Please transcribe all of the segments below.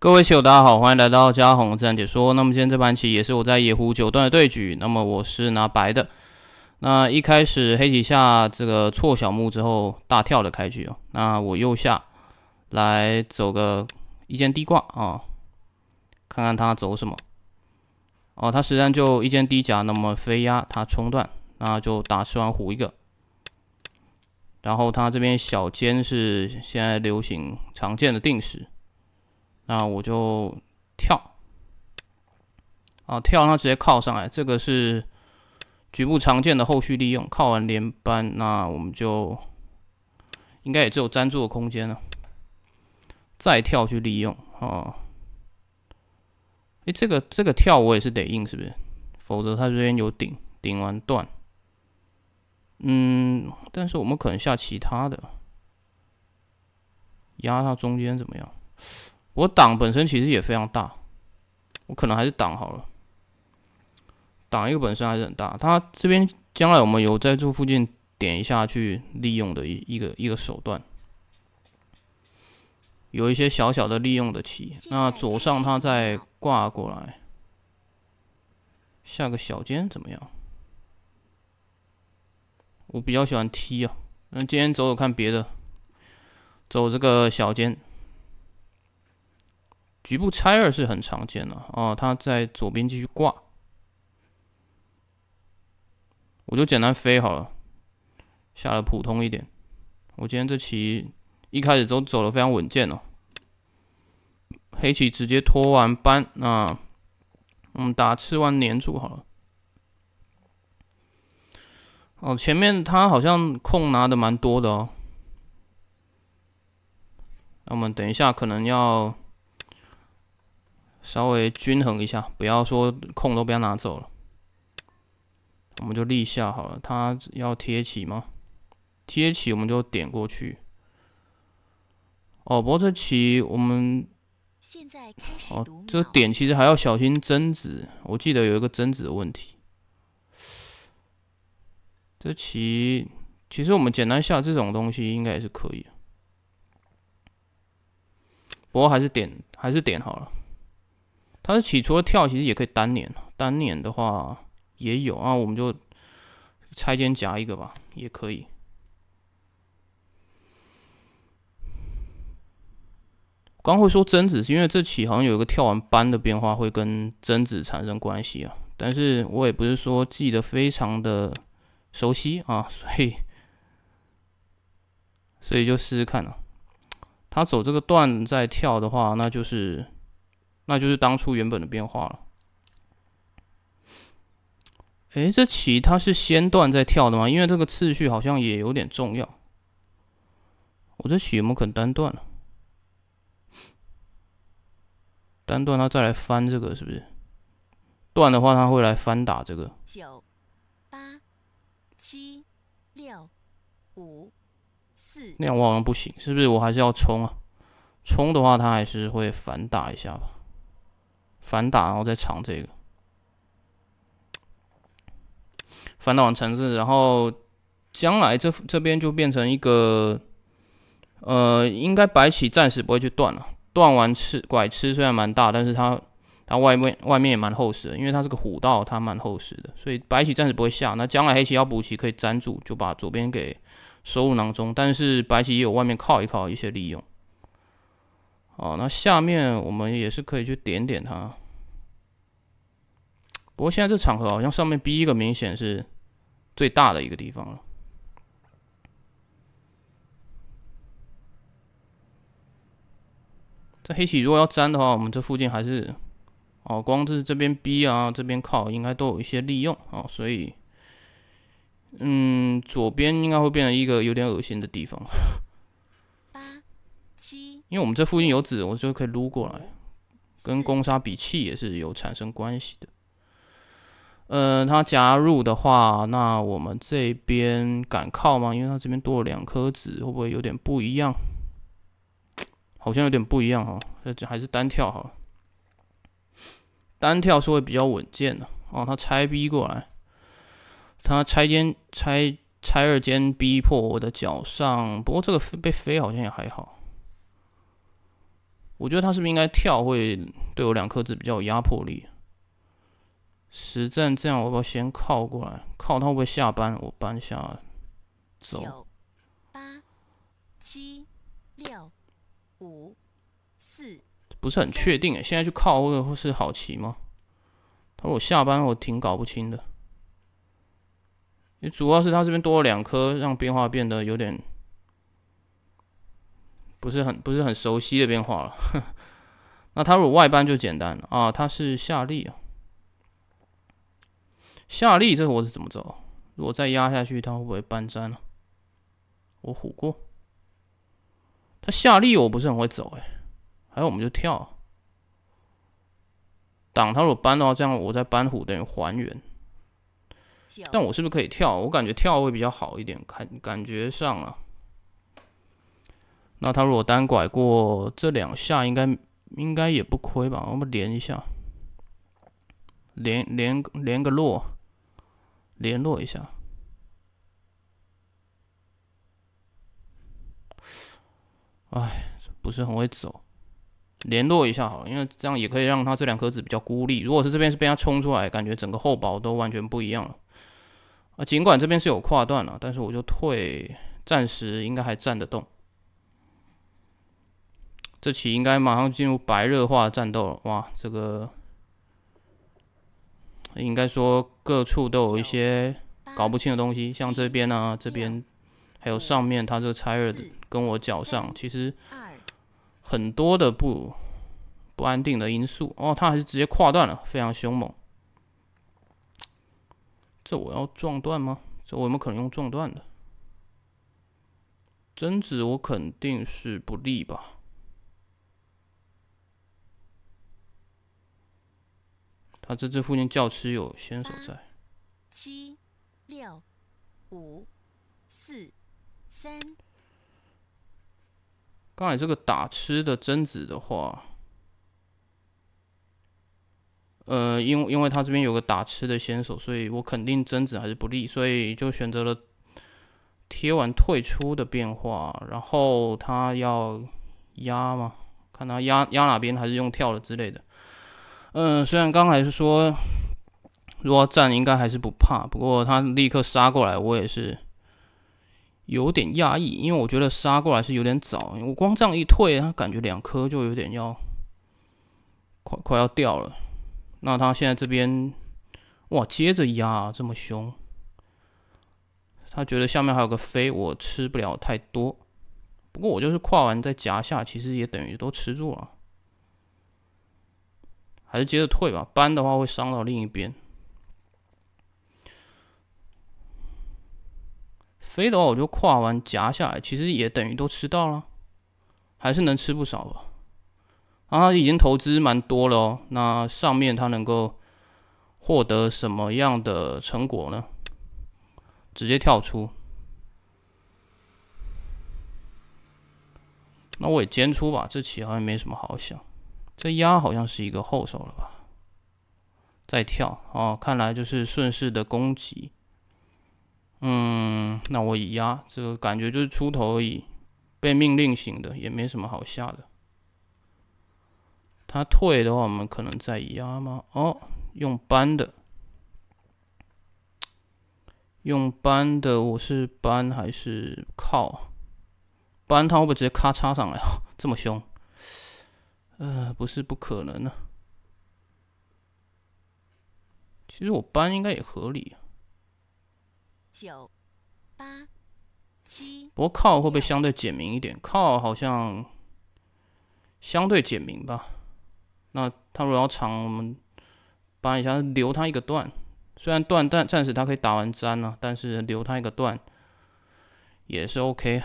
各位棋友，大家好，欢迎来到嘉宏自然解说。那么今天这盘棋也是我在野狐九段的对局。那么我是拿白的。那一开始黑棋下这个错小目之后大跳的开局哦。那我右下来走个一间低挂啊，看看他走什么。哦，他实际上就一间低夹，那么飞压他冲断，那就打吃完胡一个。然后他这边小尖是现在流行常见的定式。那我就跳啊，跳，然后直接靠上来。这个是局部常见的后续利用，靠完连扳，那我们就应该也只有粘住的空间了。再跳去利用啊！哎，这个这个跳我也是得硬，是不是？否则它这边有顶顶完断。嗯，但是我们可能下其他的，压它中间怎么样？我挡本身其实也非常大，我可能还是挡好了，挡一个本身还是很大。它这边将来我们有在这附近点一下去利用的一一个一个手段，有一些小小的利用的棋。那左上它再挂过来，下个小尖怎么样？我比较喜欢踢啊，那今天走走看别的，走这个小尖。局部拆二是很常见的啊，他在左边继续挂，我就简单飞好了，下了普通一点。我今天这棋一开始都走的非常稳健哦，黑棋直接拖完扳啊，我们打吃完粘住好了。哦，前面他好像空拿的蛮多的哦，那我们等一下可能要。稍微均衡一下，不要说空都不要拿走了，我们就立下好了。他要贴起吗？贴起我们就点过去。哦，不过这棋我们，现在开始哦，这个点其实还要小心争子，我记得有一个争子的问题。这棋其实我们简单下这种东西应该也是可以，不过还是点还是点好了。它是起，除了跳，其实也可以单捻，单捻的话也有啊，我们就拆肩夹一个吧，也可以。刚会说贞子，是因为这起好像有一个跳完班的变化，会跟贞子产生关系啊。但是我也不是说记得非常的熟悉啊，所以所以就试试看啊。他走这个段再跳的话，那就是。那就是当初原本的变化了。哎，这棋它是先断再跳的吗？因为这个次序好像也有点重要。我这棋有没有可能单断了，单断，它再来翻这个是不是？断的话它会来翻打这个。九八七六五四，那样我好像不行，是不是？我还是要冲啊！冲的话它还是会反打一下吧。反打，然后再尝这个。反打完成市，然后将来这这边就变成一个，呃，应该白棋暂时不会去断了。断完吃拐吃虽然蛮大，但是它它外面外面也蛮厚实，因为它是个虎道，它蛮厚实的，所以白棋暂时不会下。那将来黑棋要补棋可以粘住，就把左边给收入囊中。但是白棋也有外面靠一靠，一些利用。哦，那下面我们也是可以去点点它。不过现在这场合好像上面 B 一个明显是最大的一个地方了。这黑棋如果要粘的话，我们这附近还是……哦，光是这边 B 啊，这边靠应该都有一些利用哦，所以，嗯，左边应该会变成一个有点恶心的地方。因为我们这附近有纸，我就可以撸过来。跟攻杀比气也是有产生关系的。呃，他加入的话，那我们这边敢靠吗？因为他这边多了两颗子，会不会有点不一样？好像有点不一样哈。那就还是单跳哈。单跳是会比较稳健的。哦，他拆逼过来，他拆尖、拆拆二尖逼迫我的脚上。不过这个被飞好像也还好。我觉得他是不是应该跳？会对我两颗子比较有压迫力。实战这样，我要不要先靠过来？靠他会不会下班？我搬下。九八七六五四。不是很确定诶。现在去靠会会是好棋吗？他说我下班，我挺搞不清的。也主要是他这边多了两颗，让变化变得有点。不是很不是很熟悉的变化了。那他如果外搬就简单了啊，他是下力啊。下力这我是怎么走？如果再压下去，他会不会搬粘了？我虎过。他下力我不是很会走哎，还有我们就跳。挡他如果搬的话，这样我在搬虎等于还原。但我是不是可以跳？我感觉跳会比较好一点，感感觉上啊。那他如果单拐过这两下，应该应该也不亏吧？我们连一下，连连连个落，连落一下。哎，不是很会走，连络一下好了，因为这样也可以让他这两颗子比较孤立。如果是这边是被他冲出来，感觉整个厚薄都完全不一样了。啊，尽管这边是有跨段了，但是我就退，暂时应该还站得动。这期应该马上进入白热化战斗了哇！这个应该说各处都有一些搞不清的东西，像这边啊，这边还有上面，它这个拆了的跟我脚上，其实很多的不不安定的因素哦。它还是直接跨断了，非常凶猛。这我要撞断吗？这我们可能用撞断的，贞子我肯定是不利吧。他这这附近叫吃有先手在，七六五四三。刚才这个打吃的贞子的话，呃，因因为他这边有个打吃的先手，所以我肯定贞子还是不利，所以就选择了贴完退出的变化。然后他要压吗？看他压压哪边，还是用跳了之类的。嗯，虽然刚才是说如果站应该还是不怕，不过他立刻杀过来，我也是有点压抑，因为我觉得杀过来是有点早，我光这样一退，他感觉两颗就有点要快快要掉了。那他现在这边哇，接着压这么凶，他觉得下面还有个飞，我吃不了太多。不过我就是跨完再夹下，其实也等于都吃住了。还是接着退吧，搬的话会伤到另一边。飞的话，我就跨完夹下来，其实也等于都吃到了，还是能吃不少吧。啊，已经投资蛮多了哦，那上面他能够获得什么样的成果呢？直接跳出。那我也兼出吧，这棋好像没什么好想。这压好像是一个后手了吧？再跳哦，看来就是顺势的攻击。嗯，那我以压，这个感觉就是出头而已。被命令型的也没什么好下的。他退的话，我们可能再压吗？哦，用搬的，用搬的，我是搬还是靠？搬他会不会直接咔嚓上来啊？这么凶？呃，不是不可能呢。其实我搬应该也合理。九八七。不过靠会不会相对简明一点？靠好像相对简明吧。那他如果要长，我们搬一下，留他一个段。虽然段但暂时他可以打完粘呢。但是留他一个段也是 OK。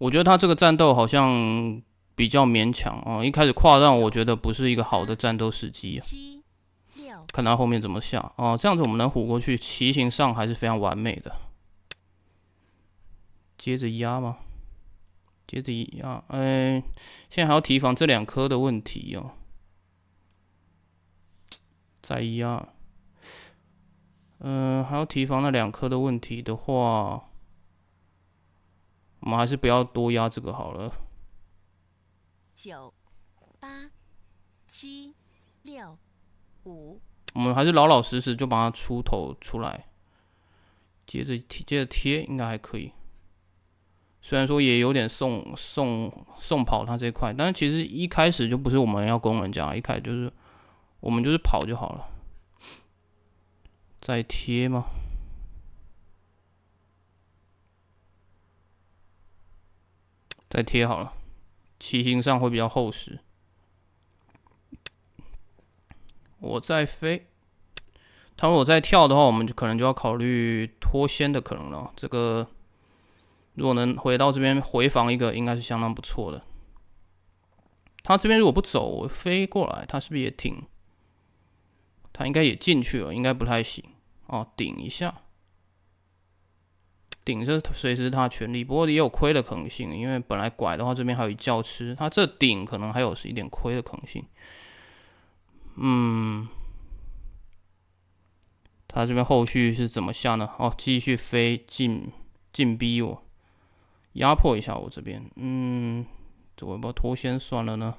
我觉得他这个战斗好像比较勉强啊！一开始跨让，我觉得不是一个好的战斗时机。啊。看他后面怎么下啊！这样子我们能虎过去，骑行上还是非常完美的。接着压吗？接着压，哎，现在还要提防这两颗的问题哟。再压，嗯，还要提防那两颗的问题的话。我们还是不要多压这个好了。九八七六五，我们还是老老实实就把它出头出来，接着贴接着贴应该还可以。虽然说也有点送送送跑它这块，但是其实一开始就不是我们要攻人家，一开就是我们就是跑就好了。再贴吗？再贴好了，骑行上会比较厚实。我在飞，他如果再跳的话，我们就可能就要考虑脱先的可能了。这个如果能回到这边回防一个，应该是相当不错的。他这边如果不走，我飞过来，他是不是也挺？他应该也进去了，应该不太行啊！顶一下。顶这随时他全力，不过也有亏的可能性，因为本来拐的话这边还有一跤吃，他这顶可能还有是一点亏的可能性。嗯，他这边后续是怎么下呢？哦，继续飞进进逼我，压迫一下我这边。嗯，这我要不脱先算了呢？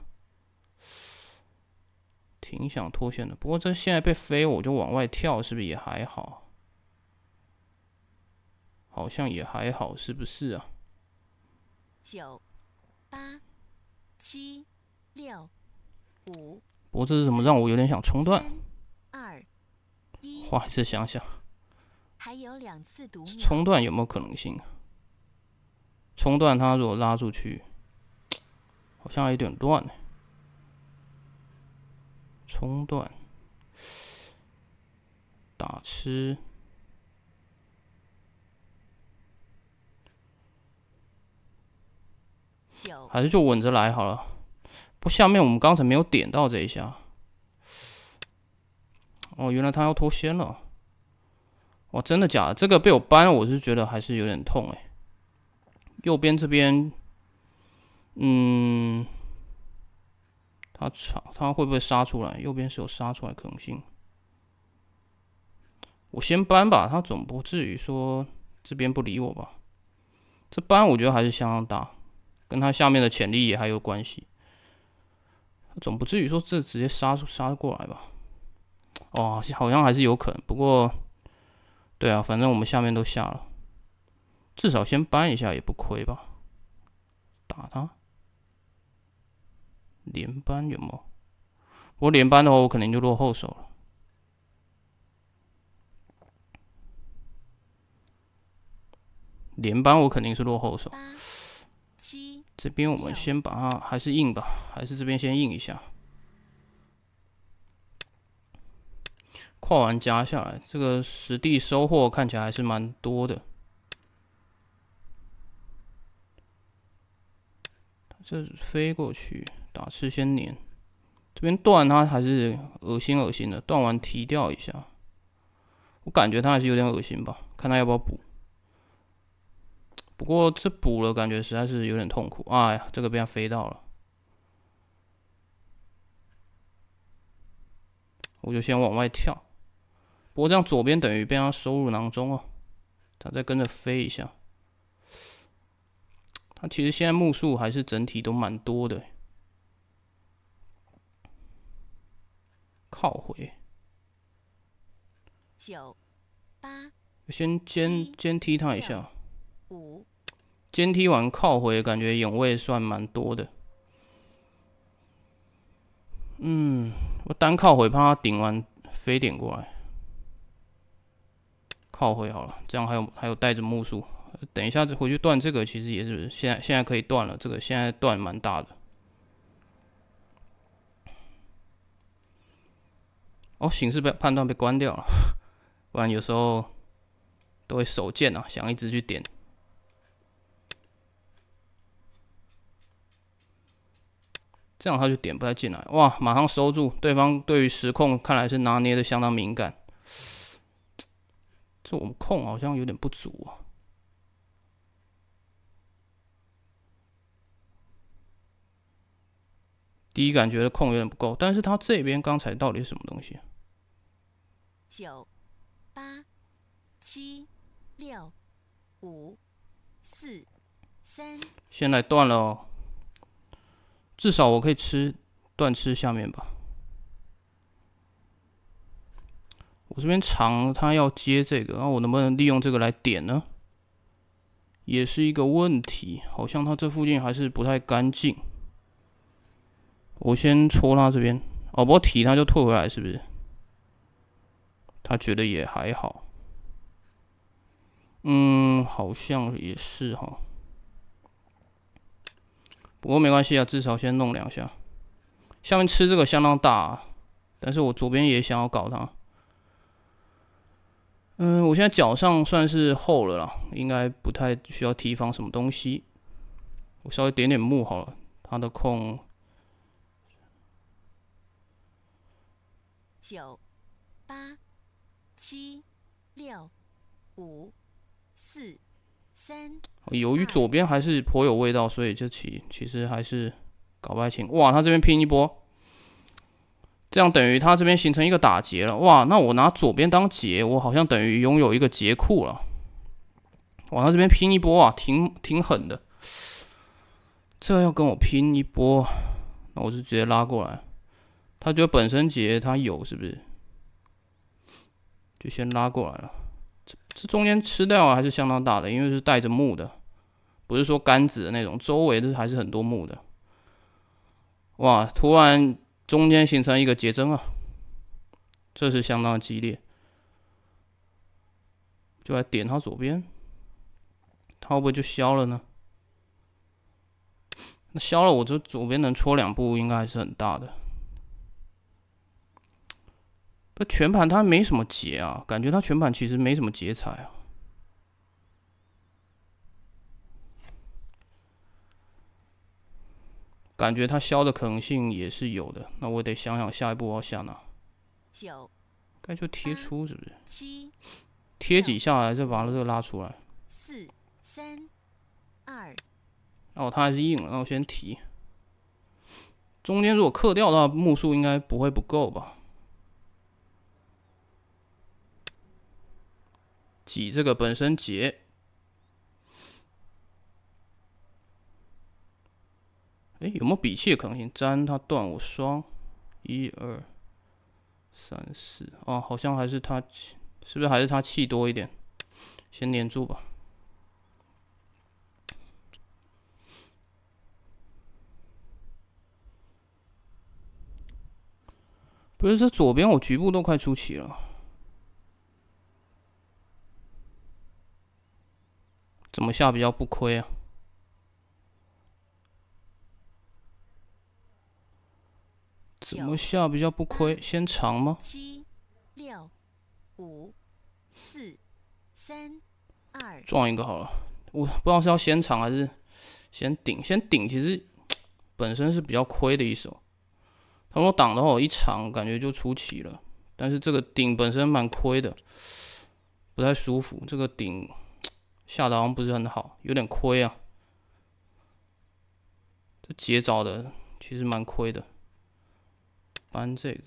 挺想脱先的，不过这现在被飞，我就往外跳，是不是也还好？好像也还好，是不是啊？九八七六五，不过这是怎么让我有点想冲断？二一，哇，这想想，还有两次读冲断有没有可能性啊？冲断它如果拉出去，好像有点乱。冲断，打吃。还是就稳着来好了。不，下面我们刚才没有点到这一下。哦，原来他要脱先了。哇，真的假的？这个被我搬，我是觉得还是有点痛哎。右边这边，嗯，他杀他会不会杀出来？右边是有杀出来可能性。我先搬吧，他总不至于说这边不理我吧？这搬我觉得还是相当大。跟他下面的潜力也还有关系，总不至于说这直接杀出杀过来吧？哦，好像还是有可能。不过，对啊，反正我们下面都下了，至少先搬一下也不亏吧？打他，连搬有吗？我连搬的话，我肯定就落后手了。连搬我肯定是落后手。这边我们先把它还是印吧，还是这边先印一下。跨完加下来，这个实地收获看起来还是蛮多的。这飞过去打吃先粘，这边断它还是恶心恶心的，断完提掉一下。我感觉它还是有点恶心吧，看它要不要补。不过这补了，感觉实在是有点痛苦。哎呀，这个被他飞到了，我就先往外跳。不过这样左边等于被他收入囊中哦。他再跟着飞一下，他其实现在目数还是整体都蛮多的。靠回，九八，先尖尖踢他一下，五。肩踢完靠回，感觉永位算蛮多的。嗯，我单靠回怕他顶完飞点过来，靠回好了，这样还有还有带着木数。等一下再回去断这个，其实也是现在现在可以断了，这个现在断蛮大的。哦，形势被判断被关掉了，不然有时候都会手贱啊，想一直去点。这样他就点不太进来哇！马上收住，对方对于时控看来是拿捏的相当敏感。这我们控好像有点不足啊。第一感觉的控有点不够，但是他这边刚才到底是什么东西？九八七六五四三，现在断了。哦。至少我可以吃断吃下面吧。我这边长，他要接这个，那我能不能利用这个来点呢？也是一个问题。好像他这附近还是不太干净。我先戳他这边，哦，不提他就退回来，是不是？他觉得也还好。嗯，好像也是哈。不过没关系啊，至少先弄两下。下面吃这个相当大，啊，但是我左边也想要搞它。嗯，我现在脚上算是厚了啦，应该不太需要提防什么东西。我稍微点点木好了，它的空。九、八、七、六、五、四。由于左边还是颇有味道，所以这棋其实还是搞不太清。哇，他这边拼一波，这样等于他这边形成一个打劫了。哇，那我拿左边当劫，我好像等于拥有一个劫库了。往他这边拼一波啊，挺挺狠的。这要跟我拼一波，那我就直接拉过来。他觉得本身劫他有是不是？就先拉过来了。这中间吃掉还是相当大的，因为是带着木的，不是说杆子的那种。周围的还是很多木的，哇！突然中间形成一个结针啊，这是相当激烈。就来点它左边，它会不会就消了呢？那消了，我这左边能戳两步，应该还是很大的。全盘他没什么劫啊，感觉他全盘其实没什么劫财啊，感觉他消的可能性也是有的。那我得想想下一步我要下哪？九，该就贴出是不是？七，贴几下来再把这拉出来？四、三、二。哦，他还是硬，了，那我先提。中间如果刻掉的话，目数应该不会不够吧？挤这个本身结，哎，有没有比气的可能性？粘他断我双，一二三四啊，好像还是他是不是还是他气多一点？先粘住吧。不是这左边，我局部都快出齐了。怎么下比较不亏啊？怎么下比较不亏？先长吗？七、六、五、四、三、二。撞一个好了，我不知道是要先长还是先顶。先顶其实 本身是比较亏的一手，他说挡的话，我一长感觉就出奇了。但是这个顶本身蛮亏的，不太舒服。这个顶。下的好像不是很好，有点亏啊。这结找的其实蛮亏的。搬这个，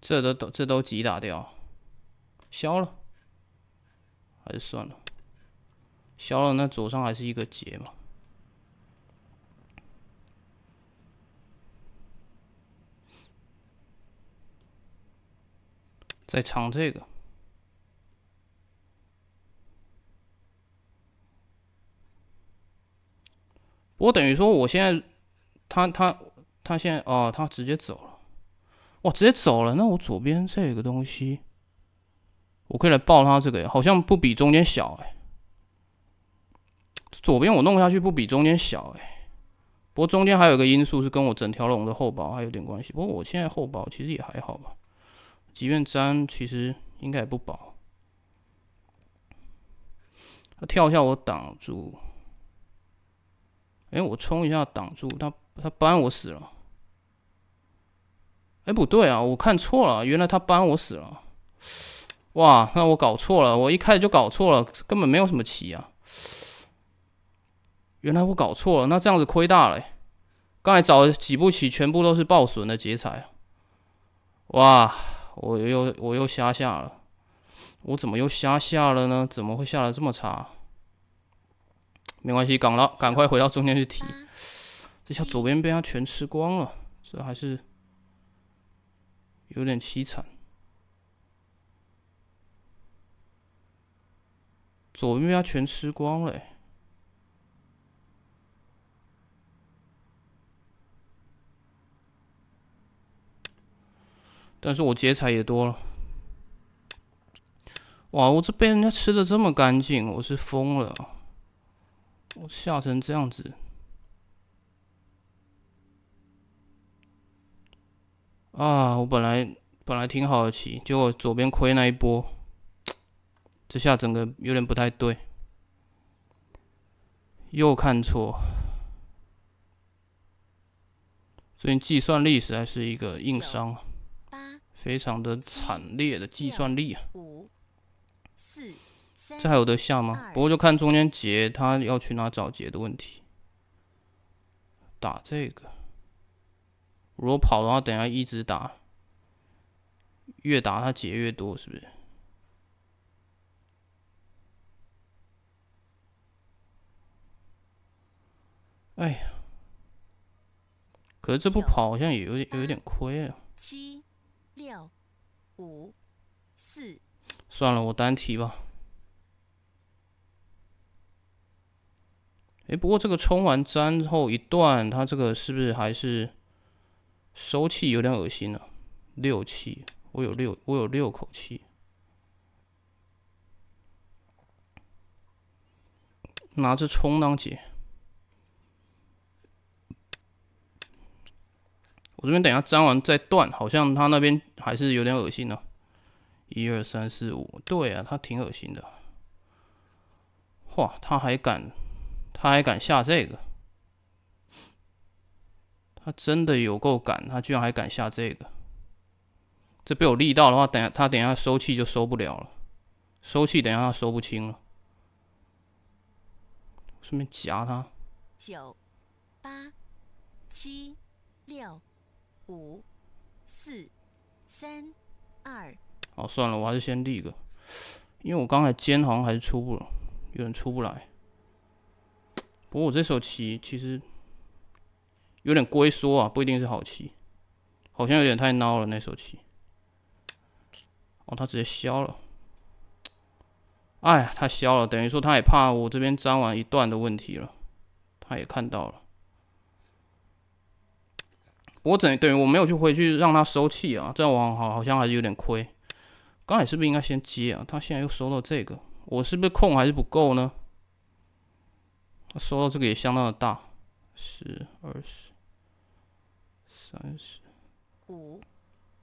这都都这都几打掉？消了？还是算了？消了，那左上还是一个结嘛？在唱这个。不过等于说，我现在，他他他现在哦，他直接走了，哇，直接走了。那我左边这个东西，我可以来抱他这个，好像不比中间小哎。左边我弄下去不比中间小哎。不过中间还有一个因素是跟我整条龙的厚薄还有点关系。不过我现在厚薄其实也还好吧。即便粘，其实应该也不保。他跳一下，我挡住。哎，我冲一下挡住他，他搬我死了。哎，不对啊，我看错了，原来他搬我死了。哇，那我搞错了，我一开始就搞错了，根本没有什么棋啊。原来我搞错了，那这样子亏大了。刚才找了几步棋，全部都是暴损的劫财哇！我又我又瞎下了，我怎么又瞎下了呢？怎么会下的这么差？没关系，赶了，赶快回到中间去提。这下左边被他全吃光了，这还是有点凄惨。左边被他全吃光了。但是我劫财也多了，哇！我这被人家吃的这么干净，我是疯了，我吓成这样子。啊！我本来本来挺好棋，结果左边亏那一波，这下整个有点不太对，又看错。最近计算力实在是一个硬伤。非常的惨烈的计算力啊！五、四、这还有的下吗？不过就看中间劫他要去哪找劫的问题。打这个，如果跑的话，等下一直打，越打他劫越多，是不是？哎呀，可是这不跑好像也有点，有点亏啊！七。六、五、四，算了，我单提吧。哎，不过这个冲完粘后一段，它这个是不是还是收气有点恶心啊？六气，我有六，我有六口气，拿着冲当起。我这边等下粘完再断，好像他那边。还是有点恶心呢。一二三四五，对啊，他挺恶心的。哇，他还敢，他还敢下这个？他真的有够敢，他居然还敢下这个？这被我力到的话，等下他等下收气就收不了了。收气，等下他收不清了。顺便夹他。九、八、七、六、五、四。三二，哦算了，我还是先立个，因为我刚才肩好像还是出不了，有点出不来。不过我这手棋其实有点龟缩啊，不一定是好棋，好像有点太孬了那手棋。哦，他直接消了，哎，太消了，等于说他也怕我这边粘完一段的问题了，他也看到了。我怎对我没有去回去让他收气啊？这样我好好像还是有点亏。刚才是不是应该先接啊？他现在又收到这个，我是不是控还是不够呢？收到这个也相当的大，十二十三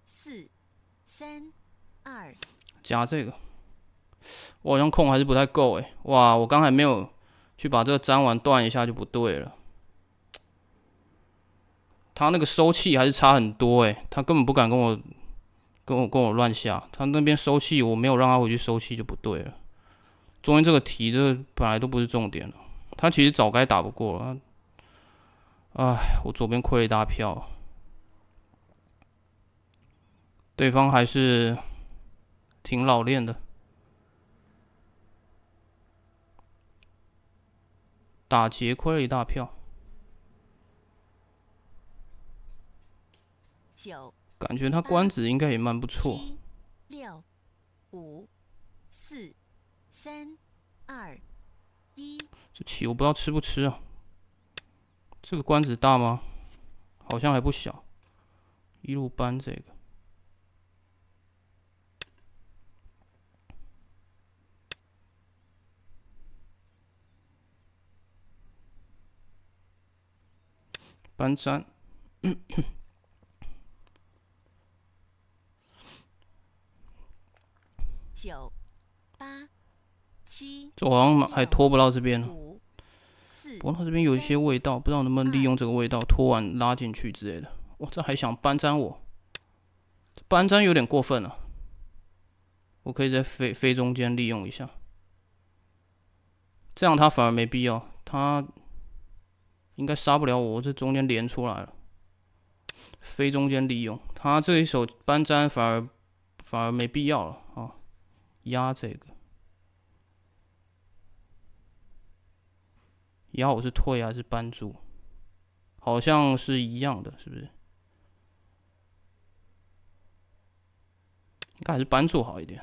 四三二加这个，我好像控还是不太够哎！哇，我刚才没有去把这个粘完断一下就不对了。他那个收气还是差很多哎，他根本不敢跟我、跟我、跟我乱下。他那边收气，我没有让他回去收气就不对了。中间这个题，这本来都不是重点了。他其实早该打不过了。哎，我左边亏了一大票。对方还是挺老练的，打劫亏了一大票。九，感觉他官子应该也蛮不错。七、六、五、四、三、二、一。这棋我不知道吃不吃啊？这个官子大吗？好像还不小。一路搬这个，搬砖。九八七，这好像还拖不到这边了。五四，他这边有一些味道，不知道能不能利用这个味道拖完拉进去之类的。哇，这还想搬粘我，搬粘有点过分了。我可以在飞飞中间利用一下，这样他反而没必要。他应该杀不了我，这中间连出来了。飞中间利用他这一手搬粘反而反而没必要了。压这个，压我是退还是搬住？好像是一样的，是不是？应该还是搬住好一点。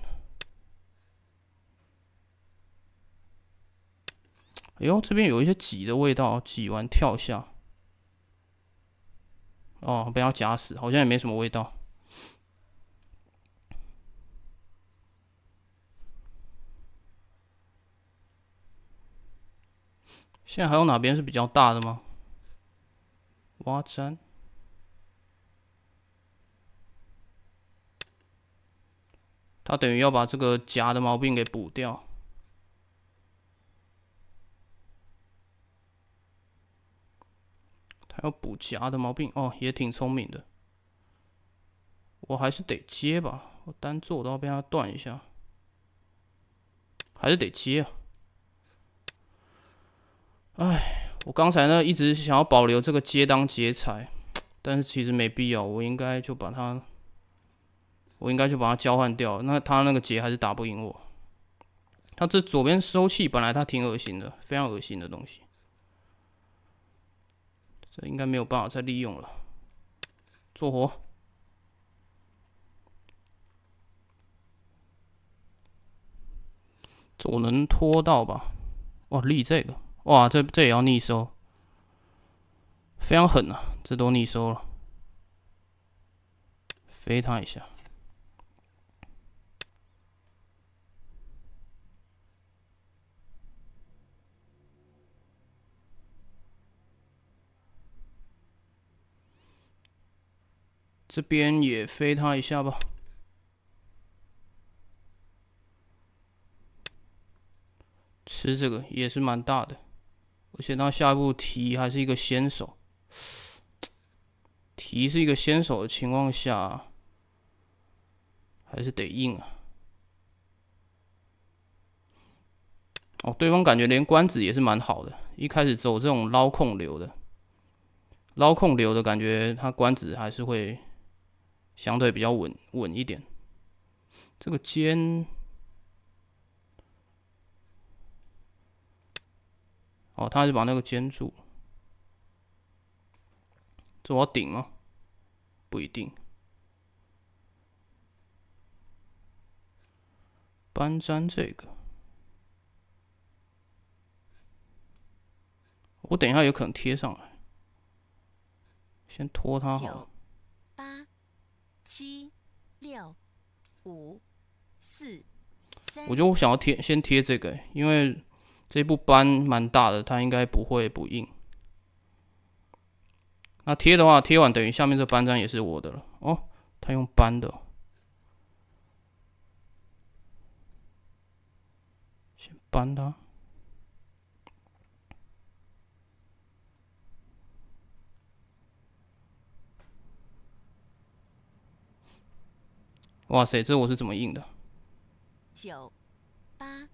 哎呦，这边有一些挤的味道，挤完跳下。哦，不要夹死，好像也没什么味道。现在还有哪边是比较大的吗？挖粘。他等于要把这个夹的毛病给补掉。他要补夹的毛病哦，也挺聪明的。我还是得接吧，我单做我都要被他断一下，还是得接啊。哎，我刚才呢一直想要保留这个接当劫财，但是其实没必要。我应该就把它，我应该就把它交换掉。那他那个劫还是打不赢我。他这左边收气本来他挺恶心的，非常恶心的东西，这应该没有办法再利用了。做活，我能拖到吧？哇，立这个。哇，这这也要逆收，非常狠啊！这都逆收了，飞他一下。这边也飞他一下吧。吃这个也是蛮大的。而且他下一步提还是一个先手，提是一个先手的情况下，还是得硬啊。哦，对方感觉连官子也是蛮好的，一开始走这种捞控流的，捞控流的感觉，他官子还是会相对比较稳稳一点。这个尖。哦，他还是把那个粘住。这我要顶吗？不一定。搬砖这个，我等一下有可能贴上来。先拖它好。八、七、六、五、四、三。我觉得我想要贴，先贴这个，因为。这部搬蛮大的，他应该不会不应。那贴的话，贴完等于下面这斑长也是我的了哦。他用搬的，先搬它。哇塞，这我是怎么印的？九八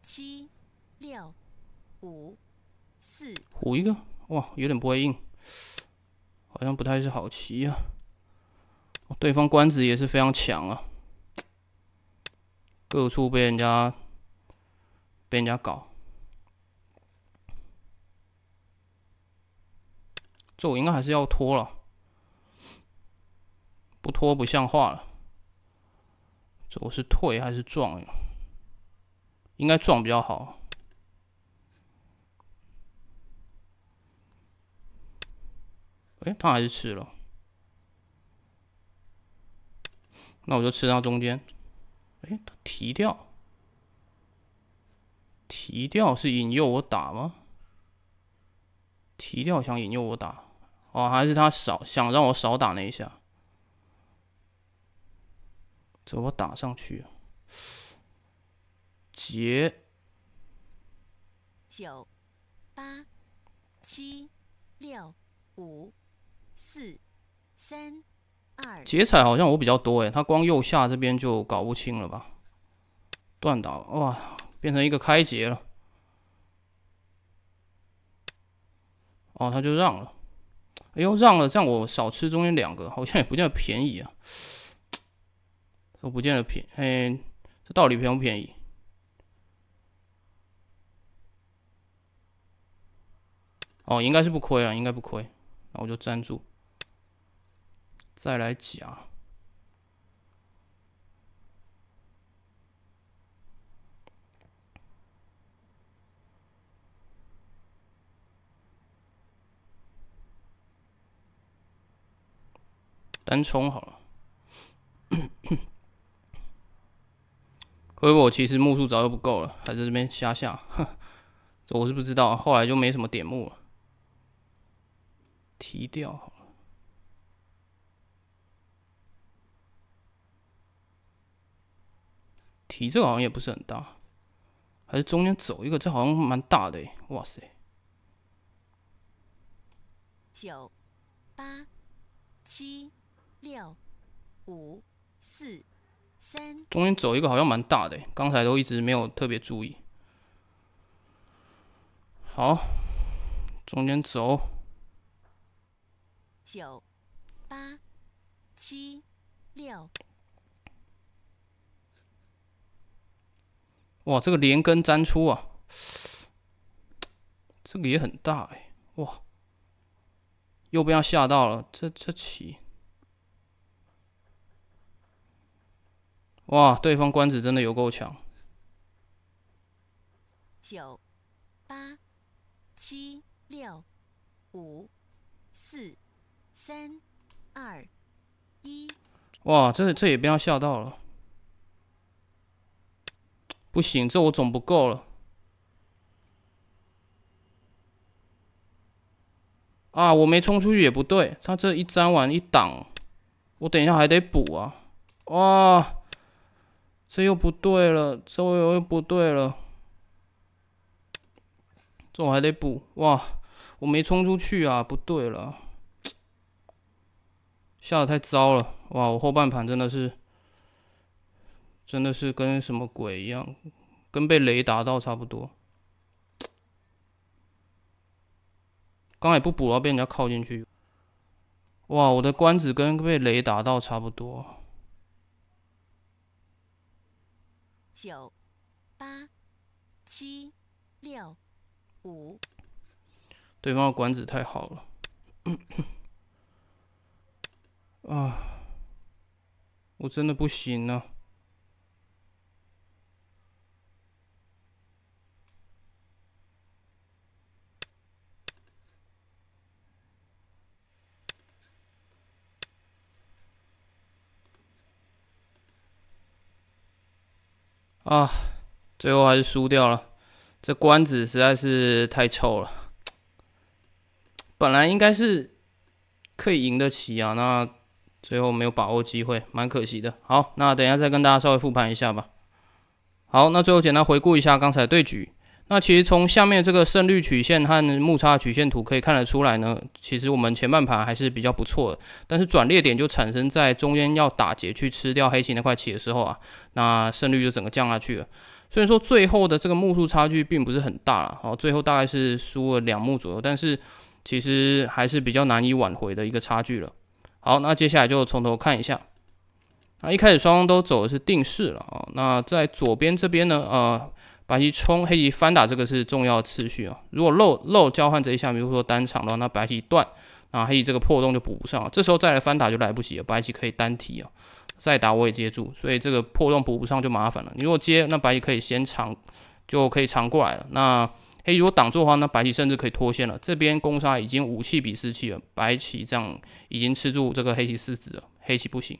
七。六、五、四，五一个，哇，有点不会硬，好像不太是好棋呀。对方官子也是非常强啊，各处被人家被人家搞，这我应该还是要拖了，不拖不像话了。这我是退还是撞呀？应该撞比较好。哎，他还是吃了，那我就吃到中间。哎，他提掉，提掉是引诱我打吗？提掉想引诱我打，哦，还是他少想让我少打那一下？这我打上去，结九八七六五。四、三、二，劫彩好像我比较多哎，他光右下这边就搞不清了吧？断档，哇，变成一个开劫了。哦，他就让了。哎呦，让了，这样我少吃中间两个，好像也不见得便宜啊。都不见得便，哎，这到底便不便宜？哦，应该是不亏啊，应该不亏。那我就粘住。再来讲，单冲好了。微 为我其实目数早就不够了，还在这边瞎下。这 我是不知道，后来就没什么点目了。提掉好。你这个好像也不是很大，还是中间走一个，这好像蛮大的哇塞，九八七六五四三，中间走一个好像蛮大的，刚才都一直没有特别注意。好，中间走，九八七六。哇，这个连根粘出啊！这个也很大哎。哇，又被他吓到了。这这棋，哇，对方官子真的有够强。九、八、七、六、五、四、三、二、一。哇，这这也被他吓到了。不行，这我总不够了。啊，我没冲出去也不对，他这一张完一挡，我等一下还得补啊！哇，这又不对了，这又又不对了，这我还得补哇！我没冲出去啊，不对了，下的太糟了哇！我后半盘真的是。真的是跟什么鬼一样，跟被雷达到差不多。刚也不补了，被人家靠进去。哇，我的关子跟被雷达到差不多。九、八、七、六、五。对方的管子太好了。啊，我真的不行了。啊，最后还是输掉了。这关子实在是太臭了，本来应该是可以赢得起啊，那最后没有把握机会，蛮可惜的。好，那等一下再跟大家稍微复盘一下吧。好，那最后简单回顾一下刚才对局。那其实从下面这个胜率曲线和目差曲线图可以看得出来呢，其实我们前半盘还是比较不错的，但是转裂点就产生在中间要打劫去吃掉黑棋那块棋的时候啊，那胜率就整个降下去了。虽然说最后的这个目数差距并不是很大，好，最后大概是输了两目左右，但是其实还是比较难以挽回的一个差距了。好，那接下来就从头看一下，啊，一开始双方都走的是定式了啊，那在左边这边呢，呃。白棋冲，黑棋翻打，这个是重要次序啊。如果漏漏交换这一下，比如说单场的话，那白棋断，那黑棋这个破洞就补不上了。这时候再来翻打就来不及了。白棋可以单提啊，再打我也接住，所以这个破洞补不上就麻烦了。你如果接，那白棋可以先长，就可以长过来了。那黑如果挡住的话，那白棋甚至可以脱线了。这边攻杀已经五气比四气了，白棋这样已经吃住这个黑棋四子了，黑棋不行。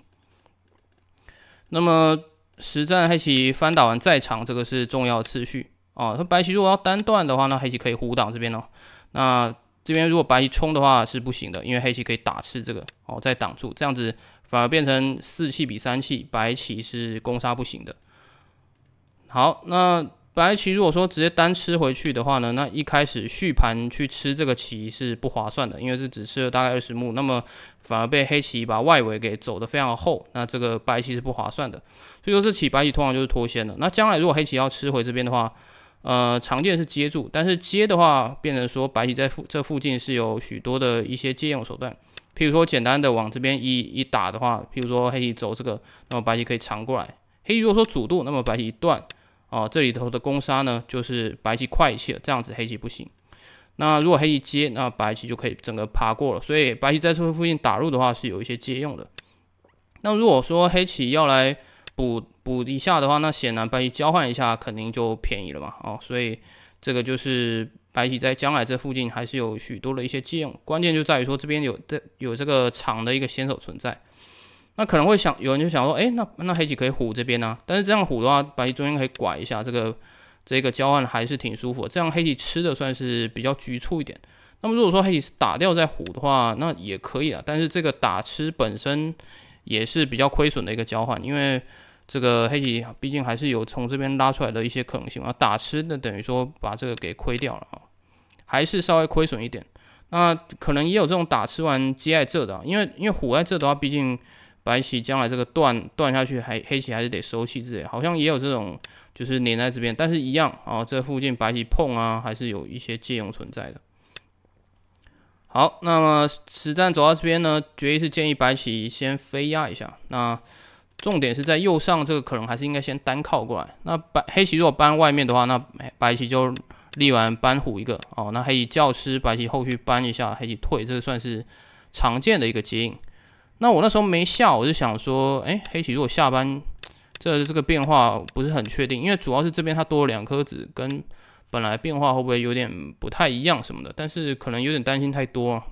那么。实战黑棋翻打完再长，这个是重要的次序啊。那白棋如果要单断的话，那黑棋可以胡挡这边哦。那这边如果白棋冲的话是不行的，因为黑棋可以打吃这个哦，再挡住，这样子反而变成四气比三气，白棋是攻杀不行的。好，那。白棋如果说直接单吃回去的话呢，那一开始续盘去吃这个棋是不划算的，因为是只吃了大概二十目，那么反而被黑棋把外围给走得非常厚，那这个白棋是不划算的。所以说这棋白棋通常就是脱先了。那将来如果黑棋要吃回这边的话，呃，常见是接住，但是接的话，变成说白棋在附这附近是有许多的一些借用手段，譬如说简单的往这边一一打的话，譬如说黑棋走这个，那么白棋可以长过来。黑棋如果说阻动，那么白棋一哦，这里头的攻杀呢，就是白棋快一些，这样子黑棋不行。那如果黑棋接，那白棋就可以整个爬过了。所以白棋在这附近打入的话，是有一些借用的。那如果说黑棋要来补补一下的话，那显然白棋交换一下，肯定就便宜了嘛。哦，所以这个就是白棋在将来这附近还是有许多的一些借用，关键就在于说这边有这有这个长的一个先手存在。那可能会想，有人就想说，哎，那那黑棋可以虎这边呢？但是这样虎的话，白棋中间可以拐一下，这个这个交换还是挺舒服。这样黑棋吃的算是比较局促一点。那么如果说黑棋是打掉再虎的话，那也可以啊。但是这个打吃本身也是比较亏损的一个交换，因为这个黑棋毕竟还是有从这边拉出来的一些可能性啊。打吃那等于说把这个给亏掉了啊，还是稍微亏损一点。那可能也有这种打吃完接在这的，因为因为虎在这的话，毕竟。白棋将来这个断断下去，还黑棋还是得收气之类，好像也有这种，就是粘在这边，但是一样啊，这附近白棋碰啊，还是有一些借用存在的。好，那么实战走到这边呢，决议是建议白棋先飞压一下，那重点是在右上这个，可能还是应该先单靠过来。那白黑棋如果搬外面的话，那白棋就立完搬虎一个哦，那黑棋教师白棋后续搬一下，黑棋退，这算是常见的一个接应。那我那时候没下，我就想说，哎，黑棋如果下班，这这个变化不是很确定，因为主要是这边它多了两颗子，跟本来变化会不会有点不太一样什么的，但是可能有点担心太多。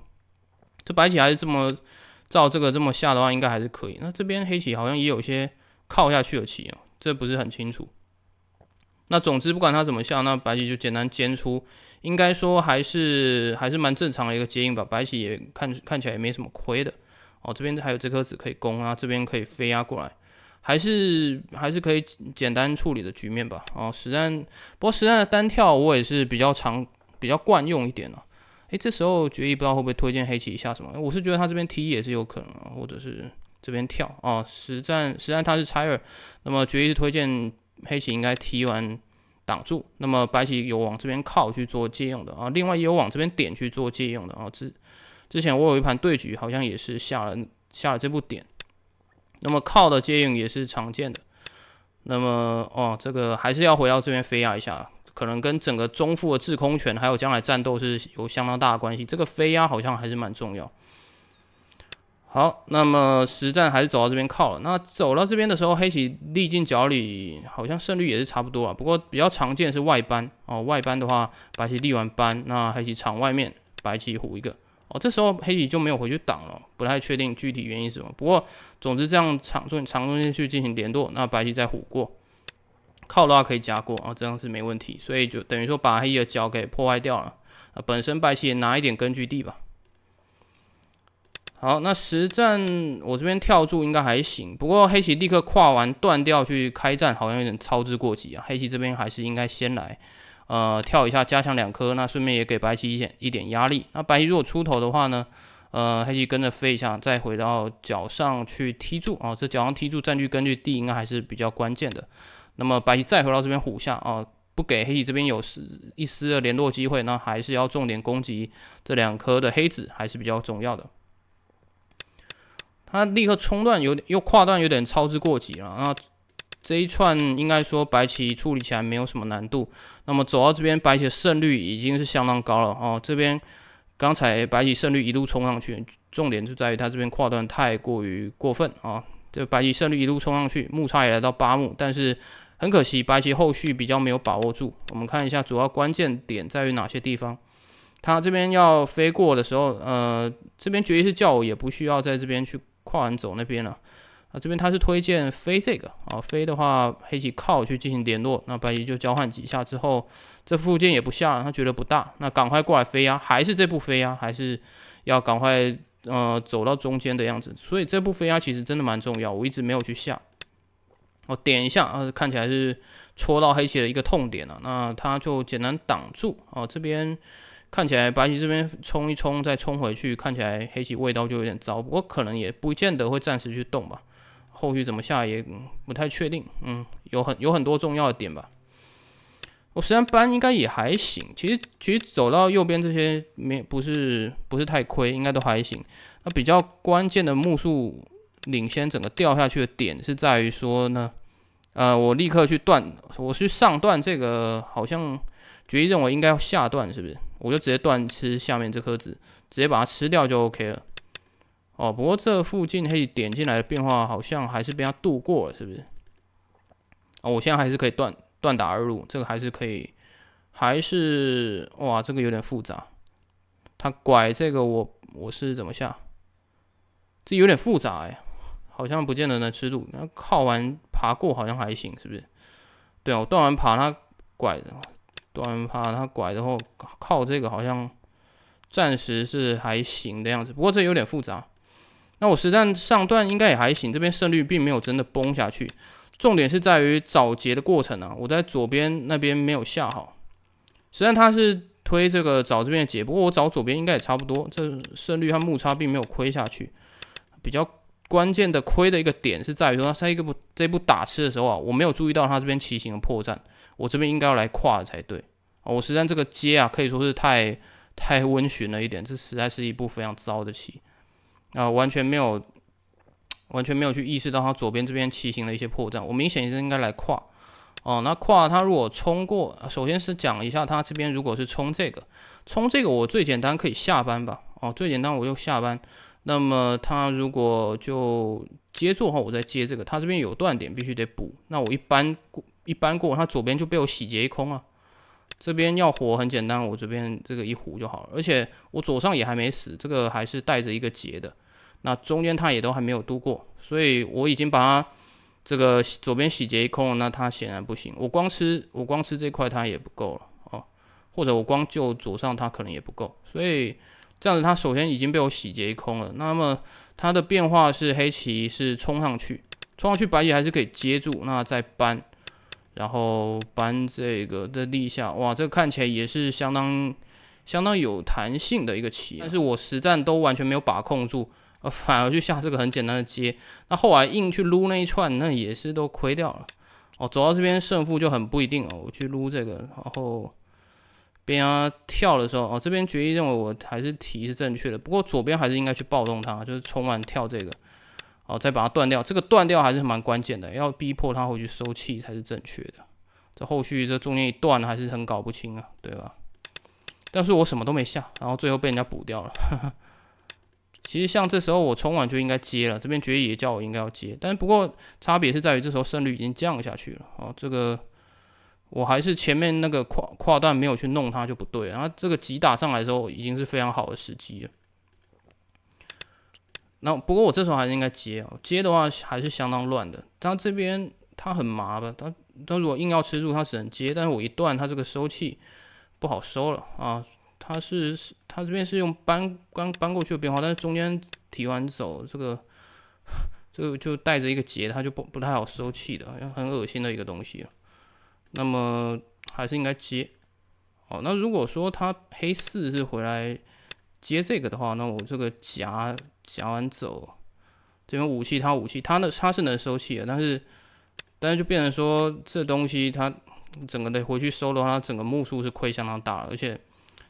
这白棋还是这么照这个这么下的话，应该还是可以。那这边黑棋好像也有些靠下去的棋啊，这不是很清楚。那总之不管他怎么下，那白棋就简单尖出，应该说还是还是蛮正常的一个接应吧。白棋也看看起来也没什么亏的。哦，这边还有这颗子可以攻啊，这边可以飞压过来，还是还是可以简单处理的局面吧。哦，实战不过实战的单跳我也是比较常、比较惯用一点了。诶，这时候决议不知道会不会推荐黑棋下什么？我是觉得他这边提也是有可能，或者是这边跳啊。实战实战他是拆二，那么决议推荐黑棋应该提完挡住，那么白棋有往这边靠去做借用的啊，另外也有往这边点去做借用的啊，这。之前我有一盘对局，好像也是下了下了这部点，那么靠的接应也是常见的。那么哦，这个还是要回到这边飞压一下，可能跟整个中腹的制空权还有将来战斗是有相当大的关系。这个飞压好像还是蛮重要。好，那么实战还是走到这边靠了。那走到这边的时候，黑棋立进角里，好像胜率也是差不多啊。不过比较常见是外搬哦，外搬的话，白棋立完搬，那黑棋场外面，白棋虎一个。哦，这时候黑棋就没有回去挡了，不太确定具体原因是什么。不过，总之这样长中长中间去进行联络，那白棋再虎过靠的话可以夹过啊，这样是没问题。所以就等于说把黑的角给破坏掉了啊，本身白棋也拿一点根据地吧。好，那实战我这边跳住应该还行，不过黑棋立刻跨完断掉去开战，好像有点操之过急啊。黑棋这边还是应该先来。呃，跳一下，加强两颗，那顺便也给白棋一点压力。那白棋如果出头的话呢，呃，黑棋跟着飞一下，再回到角上去踢住啊。这脚上踢住，占据根据地，应该还是比较关键的。那么白棋再回到这边虎下啊，不给黑棋这边有丝一丝的联络机会，那还是要重点攻击这两颗的黑子，还是比较重要的。他立刻冲断，有点又跨断，有点操之过急了啊。这一串应该说白棋处理起来没有什么难度，那么走到这边白棋胜率已经是相当高了哦。这边刚才白棋胜率一路冲上去，重点就在于他这边跨段太过于过分啊。这白棋胜率一路冲上去，目差也来到八目，但是很可惜白棋后续比较没有把握住。我们看一下主要关键点在于哪些地方？他这边要飞过的时候，呃，这边绝议是叫我也不需要在这边去跨完走那边了。啊，这边他是推荐飞这个啊，飞的话黑棋靠去进行联络，那白棋就交换几下之后，这附近也不下了，他觉得不大，那赶快过来飞啊，还是这步飞啊，还是要赶快呃走到中间的样子，所以这步飞啊其实真的蛮重要，我一直没有去下，我点一下啊，看起来是戳到黑棋的一个痛点了，那他就简单挡住啊，这边看起来白棋这边冲一冲再冲回去，看起来黑棋味道就有点糟，不过可能也不见得会暂时去动吧。后续怎么下也不太确定，嗯，有很有很多重要的点吧。我实上搬应该也还行，其实其实走到右边这些没不是不是太亏，应该都还行。那比较关键的目数领先整个掉下去的点是在于说呢，呃，我立刻去断，我去上段这个好像决议认为应该要下段，是不是？我就直接断吃下面这颗子，直接把它吃掉就 OK 了。哦，不过这附近可以点进来的变化好像还是被他度过了，是不是？哦，我现在还是可以断断打二路，这个还是可以，还是哇，这个有点复杂。他拐这个，我我是怎么下？这有点复杂哎，好像不见得能吃住。那靠完爬过好像还行，是不是？对哦，断完爬他拐，的，断完爬他拐，然后靠这个好像暂时是还行的样子。不过这有点复杂。那我实战上段应该也还行，这边胜率并没有真的崩下去。重点是在于找劫的过程啊，我在左边那边没有下好。际上他是推这个找这边的劫，不过我找左边应该也差不多。这胜率和目差并没有亏下去。比较关键的亏的一个点是在于说他下一个这步打吃的时候啊，我没有注意到他这边棋形的破绽，我这边应该要来跨才对啊。我实战这个接啊，可以说是太太温驯了一点，这实在是一步非常糟的棋。啊，完全没有，完全没有去意识到他左边这边骑行的一些破绽。我明显是应该来跨，哦，那跨他如果冲过，首先是讲一下他这边如果是冲这个，冲这个我最简单可以下班吧，哦，最简单我就下班。那么他如果就接住的话，我再接这个，他这边有断点必须得补。那我一般过一般过，他左边就被我洗劫一空啊。这边要活很简单，我这边这个一糊就好了，而且我左上也还没死，这个还是带着一个结的，那中间它也都还没有度过，所以我已经把它这个左边洗劫一空了，那它显然不行，我光吃我光吃这块它也不够了哦，或者我光救左上它可能也不够，所以这样子它首先已经被我洗劫一空了，那么它的变化是黑棋是冲上去，冲上去白棋还是可以接住，那再搬。然后搬这个的立下，哇，这看起来也是相当相当有弹性的一个棋，但是我实战都完全没有把控住，反而去下这个很简单的接，那后来硬去撸那一串，那也是都亏掉了。哦，走到这边胜负就很不一定哦。我去撸这个，然后边压跳的时候，哦，这边决议认为我还是提是正确的，不过左边还是应该去暴动它，就是冲完跳这个。好，再把它断掉，这个断掉还是蛮关键的，要逼迫它回去收气才是正确的。这后续这中间一断还是很搞不清啊，对吧？但是我什么都没下，然后最后被人家补掉了。其实像这时候我冲完就应该接了，这边爵爷叫我应该要接，但不过差别是在于这时候胜率已经降下去了。哦，这个我还是前面那个跨跨段没有去弄它就不对，然后这个急打上来的时候已经是非常好的时机了。那不过我这时候还是应该接啊，接的话还是相当乱的。他这边他很麻烦，他他如果硬要吃住，他只能接。但是我一断，他这个收气不好收了啊。他是他这边是用搬刚搬过去的变化，但是中间提完走这个这个就带着一个结，他就不不太好收气的，很恶心的一个东西。那么还是应该接。哦，那如果说他黑四是回来接这个的话，那我这个夹。想完走，这边武器，他武器，他呢，他是能收气的，但是，但是就变成说，这东西他整个的回去收的话，他整个木数是亏相当大，而且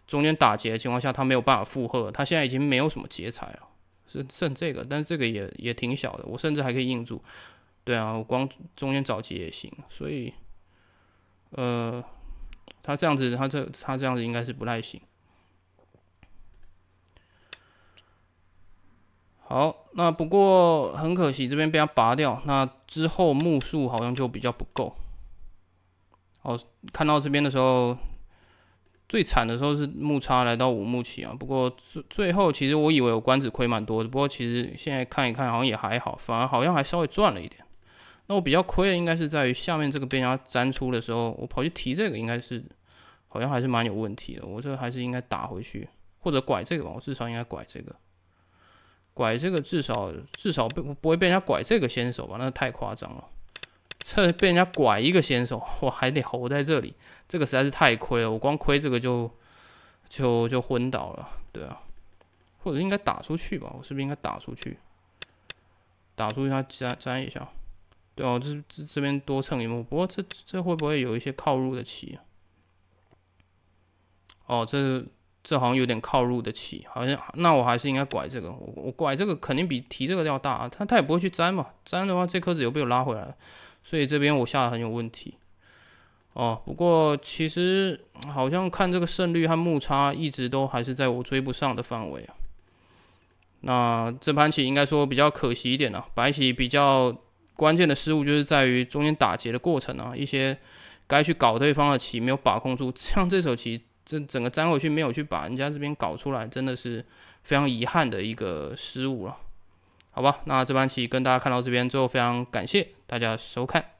中间打劫的情况下，他没有办法负荷，他现在已经没有什么劫财了，是剩这个，但是这个也也挺小的，我甚至还可以硬住，对啊，我光中间找劫也行，所以，呃，他这样子，他这他这样子应该是不太行。好，那不过很可惜，这边被他拔掉。那之后目数好像就比较不够。好，看到这边的时候，最惨的时候是木叉来到五木起啊。不过最最后，其实我以为我关子亏蛮多的。不过其实现在看一看，好像也还好，反而好像还稍微赚了一点。那我比较亏的应该是在于下面这个边家粘出的时候，我跑去提这个，应该是好像还是蛮有问题的。我这还是应该打回去，或者拐这个吧，我至少应该拐这个。拐这个至少至少不不会被人家拐这个先手吧？那太夸张了，这被人家拐一个先手，我还得吼在这里，这个实在是太亏了。我光亏这个就就就昏倒了，对啊，或者应该打出去吧？我是不是应该打出去？打出去他粘粘一下，对啊，这这这边多蹭一步。不过这这会不会有一些靠入的棋啊？哦，这。这好像有点靠入的棋，好像那我还是应该拐这个，我我拐这个肯定比提这个要大啊，他他也不会去粘嘛，粘的话这颗子有被我拉回来，所以这边我下的很有问题。哦，不过其实好像看这个胜率和目差一直都还是在我追不上的范围啊。那这盘棋应该说比较可惜一点呢，白棋比较关键的失误就是在于中间打劫的过程啊，一些该去搞对方的棋没有把控住，像这手棋。这整个粘回去没有去把人家这边搞出来，真的是非常遗憾的一个失误了，好吧？那这盘棋跟大家看到这边之后，非常感谢大家收看。